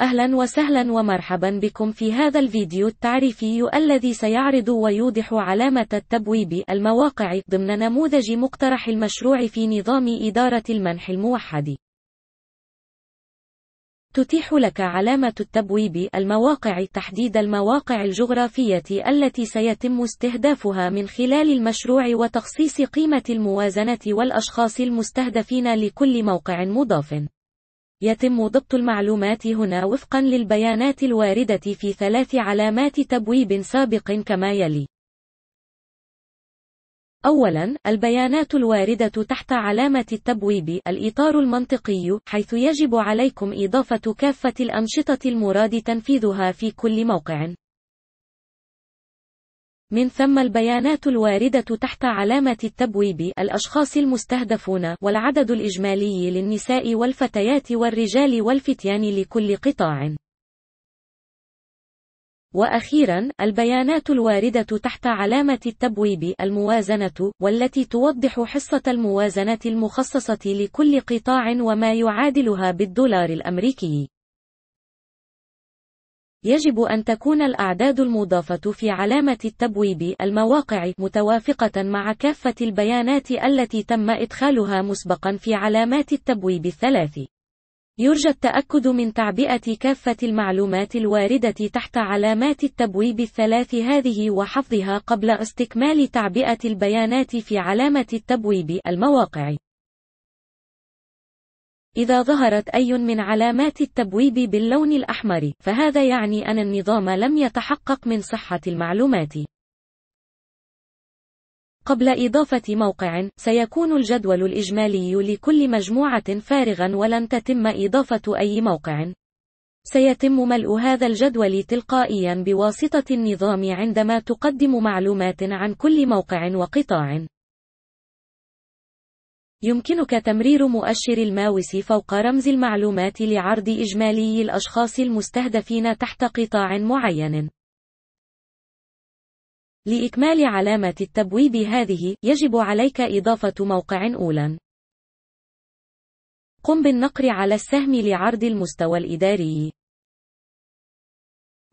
أهلا وسهلا ومرحبا بكم في هذا الفيديو التعريفي الذي سيعرض ويوضح علامة التبويب المواقع ضمن نموذج مقترح المشروع في نظام إدارة المنح الموحد تتيح لك علامة التبويب المواقع تحديد المواقع الجغرافية التي سيتم استهدافها من خلال المشروع وتخصيص قيمة الموازنة والأشخاص المستهدفين لكل موقع مضاف يتم ضبط المعلومات هنا وفقا للبيانات الواردة في ثلاث علامات تبويب سابق كما يلي أولا البيانات الواردة تحت علامة التبويب الإطار المنطقي حيث يجب عليكم إضافة كافة الأنشطة المراد تنفيذها في كل موقع من ثم البيانات الواردة تحت علامة التبويب الأشخاص المستهدفون والعدد الإجمالي للنساء والفتيات والرجال والفتيان لكل قطاع وأخيرا البيانات الواردة تحت علامة التبويب الموازنة والتي توضح حصة الموازنة المخصصة لكل قطاع وما يعادلها بالدولار الأمريكي يجب أن تكون الأعداد المضافة في علامة التبويب المواقع متوافقة مع كافة البيانات التي تم إدخالها مسبقا في علامات التبويب الثلاث. يرجى التأكد من تعبئة كافة المعلومات الواردة تحت علامات التبويب الثلاث هذه وحفظها قبل استكمال تعبئة البيانات في علامة التبويب المواقع. إذا ظهرت أي من علامات التبويب باللون الأحمر، فهذا يعني أن النظام لم يتحقق من صحة المعلومات. قبل إضافة موقع، سيكون الجدول الإجمالي لكل مجموعة فارغا ولن تتم إضافة أي موقع. سيتم ملء هذا الجدول تلقائيا بواسطة النظام عندما تقدم معلومات عن كل موقع وقطاع. يمكنك تمرير مؤشر الماوس فوق رمز المعلومات لعرض إجمالي الأشخاص المستهدفين تحت قطاع معين. لإكمال علامة التبويب هذه، يجب عليك إضافة موقع أولاً. قم بالنقر على السهم لعرض المستوى الإداري.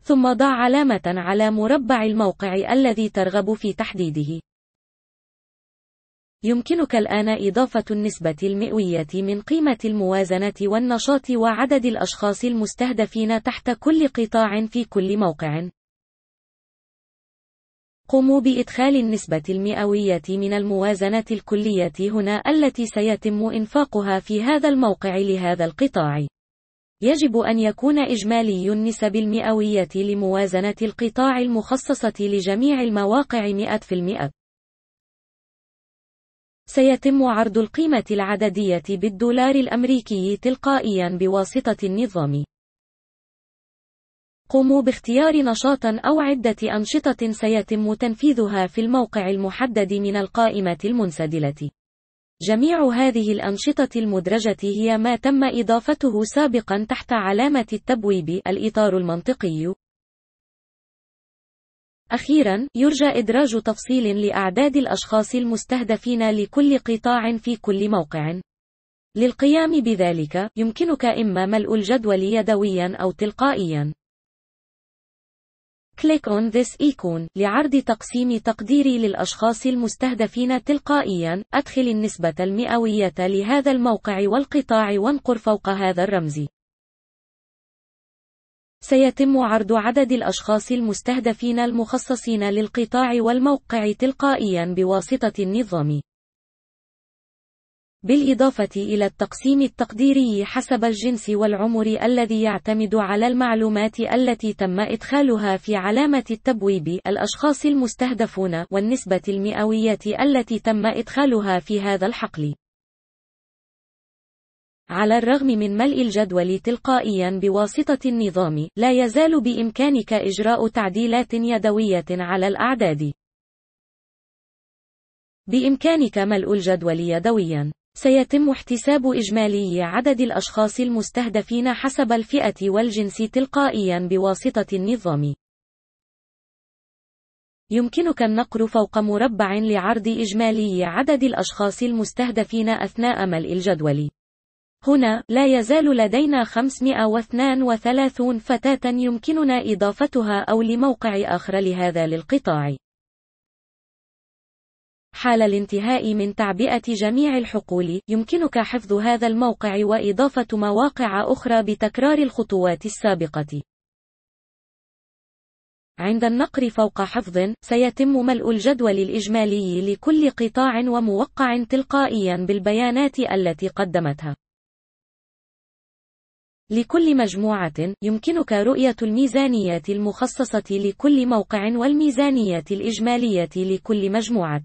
ثم ضع علامة على مربع الموقع الذي ترغب في تحديده. يمكنك الآن إضافة النسبة المئوية من قيمة الموازنة والنشاط وعدد الأشخاص المستهدفين تحت كل قطاع في كل موقع. قوموا بإدخال النسبة المئوية من الموازنة الكلية هنا التي سيتم إنفاقها في هذا الموقع لهذا القطاع. يجب أن يكون إجمالي النسب المئوية لموازنة القطاع المخصصة لجميع المواقع 100%. سيتم عرض القيمة العددية بالدولار الأمريكي تلقائيا بواسطة النظام. قوموا باختيار نشاط أو عدة أنشطة سيتم تنفيذها في الموقع المحدد من القائمة المنسدلة. جميع هذه الأنشطة المدرجة هي ما تم إضافته سابقا تحت علامة التبويب الإطار المنطقي أخيرا، يرجى إدراج تفصيل لأعداد الأشخاص المستهدفين لكل قطاع في كل موقع. للقيام بذلك، يمكنك إما ملء الجدول يدويا أو تلقائيا. Click on this icon لعرض تقسيم تقديري للأشخاص المستهدفين تلقائيا. أدخل النسبة المئوية لهذا الموقع والقطاع وانقر فوق هذا الرمز. سيتم عرض عدد الأشخاص المستهدفين المخصصين للقطاع والموقع تلقائيا بواسطة النظام. بالإضافة إلى التقسيم التقديري حسب الجنس والعمر الذي يعتمد على المعلومات التي تم إدخالها في علامة التبويب الأشخاص المستهدفون والنسبة المئوية التي تم إدخالها في هذا الحقل على الرغم من ملء الجدول تلقائيا بواسطة النظام، لا يزال بإمكانك إجراء تعديلات يدوية على الأعداد. بإمكانك ملء الجدول يدويا. سيتم احتساب إجمالي عدد الأشخاص المستهدفين حسب الفئة والجنس تلقائيا بواسطة النظام. يمكنك النقر فوق مربع لعرض إجمالي عدد الأشخاص المستهدفين أثناء ملء الجدول. هنا لا يزال لدينا 532 فتاة يمكننا إضافتها أو لموقع آخر لهذا للقطاع حال الانتهاء من تعبئة جميع الحقول، يمكنك حفظ هذا الموقع وإضافة مواقع أخرى بتكرار الخطوات السابقة. عند النقر فوق حفظ، سيتم ملء الجدول الإجمالي لكل قطاع وموقع تلقائيًا بالبيانات التي قدمتها. لكل مجموعة، يمكنك رؤية الميزانيات المخصصة لكل موقع والميزانيات الإجمالية لكل مجموعة.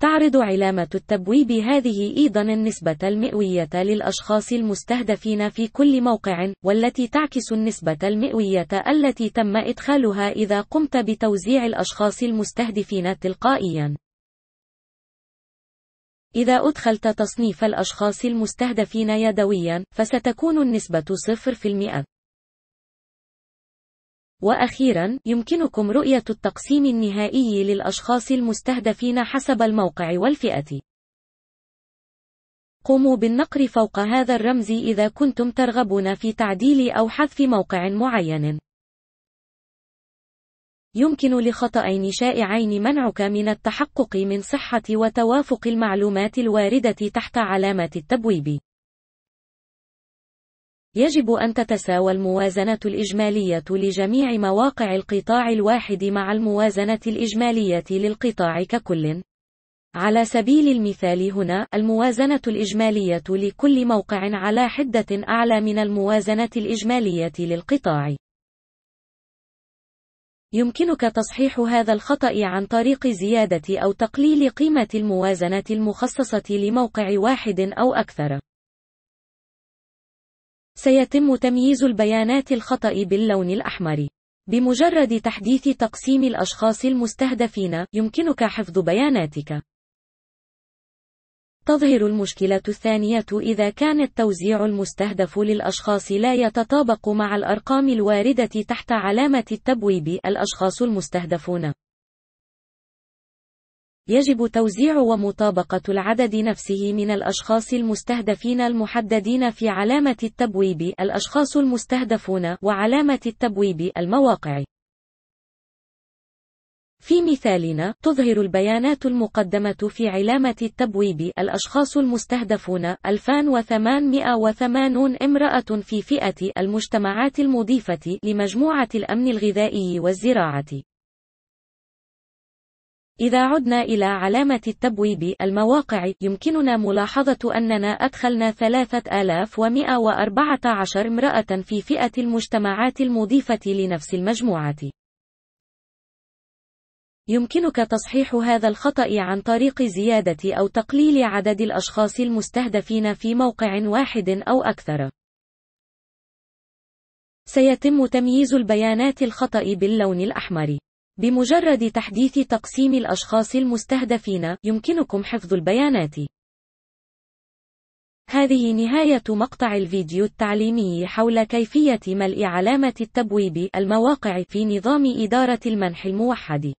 تعرض علامة التبويب هذه أيضًا النسبة المئوية للأشخاص المستهدفين في كل موقع، والتي تعكس النسبة المئوية التي تم إدخالها إذا قمت بتوزيع الأشخاص المستهدفين تلقائيًا. إذا أدخلت تصنيف الأشخاص المستهدفين يدويا، فستكون النسبة 0%. وأخيرا، يمكنكم رؤية التقسيم النهائي للأشخاص المستهدفين حسب الموقع والفئة. قوموا بالنقر فوق هذا الرمز إذا كنتم ترغبون في تعديل أو حذف موقع معين. يمكن لخطأين شائعين منعك من التحقق من صحة وتوافق المعلومات الواردة تحت علامات التبويب. يجب أن تتساوى الموازنة الإجمالية لجميع مواقع القطاع الواحد مع الموازنة الإجمالية للقطاع ككل. على سبيل المثال هنا، الموازنة الإجمالية لكل موقع على حدة أعلى من الموازنة الإجمالية للقطاع. يمكنك تصحيح هذا الخطأ عن طريق زيادة أو تقليل قيمة الموازنة المخصصة لموقع واحد أو أكثر. سيتم تمييز البيانات الخطأ باللون الأحمر. بمجرد تحديث تقسيم الأشخاص المستهدفين، يمكنك حفظ بياناتك. تظهر المشكلة الثانية إذا كان التوزيع المستهدف للأشخاص لا يتطابق مع الأرقام الواردة تحت علامة التبويب الأشخاص المستهدفون. يجب توزيع ومطابقة العدد نفسه من الأشخاص المستهدفين المحددين في علامة التبويب الأشخاص المستهدفون وعلامة التبويب المواقع. في مثالنا تظهر البيانات المقدمة في علامة التبويب الأشخاص المستهدفون 2880 امرأة في فئة المجتمعات المضيفة لمجموعة الأمن الغذائي والزراعة إذا عدنا إلى علامة التبويب المواقع يمكننا ملاحظة أننا أدخلنا 3114 امرأة في فئة المجتمعات المضيفة لنفس المجموعة يمكنك تصحيح هذا الخطأ عن طريق زيادة أو تقليل عدد الأشخاص المستهدفين في موقع واحد أو أكثر. سيتم تمييز البيانات الخطأ باللون الأحمر. بمجرد تحديث تقسيم الأشخاص المستهدفين، يمكنكم حفظ البيانات. هذه نهاية مقطع الفيديو التعليمي حول كيفية ملء علامة التبويب المواقع في نظام إدارة المنح الموحد.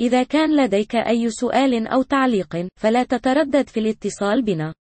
إذا كان لديك أي سؤال أو تعليق، فلا تتردد في الاتصال بنا.